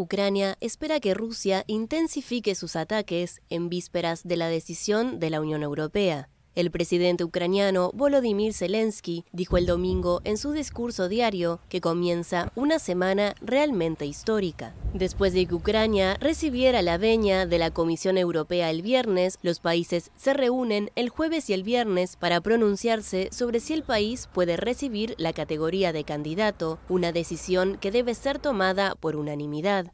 Ucrania espera que Rusia intensifique sus ataques en vísperas de la decisión de la Unión Europea. El presidente ucraniano Volodymyr Zelensky dijo el domingo en su discurso diario que comienza una semana realmente histórica. Después de que Ucrania recibiera la veña de la Comisión Europea el viernes, los países se reúnen el jueves y el viernes para pronunciarse sobre si el país puede recibir la categoría de candidato, una decisión que debe ser tomada por unanimidad.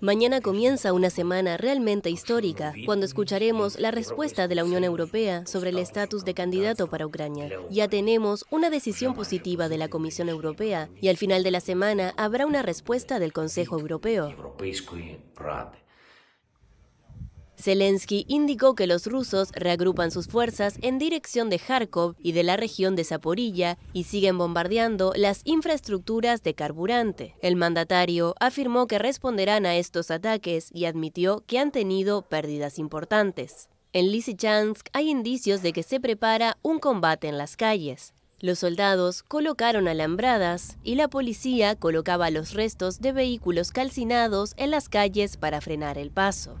Mañana comienza una semana realmente histórica, cuando escucharemos la respuesta de la Unión Europea sobre el estatus de candidato para Ucrania. Ya tenemos una decisión positiva de la Comisión Europea y al final de la semana habrá una respuesta del Consejo Europeo. Zelensky indicó que los rusos reagrupan sus fuerzas en dirección de Kharkov y de la región de Zaporilla y siguen bombardeando las infraestructuras de carburante. El mandatario afirmó que responderán a estos ataques y admitió que han tenido pérdidas importantes. En Lysychansk hay indicios de que se prepara un combate en las calles. Los soldados colocaron alambradas y la policía colocaba los restos de vehículos calcinados en las calles para frenar el paso.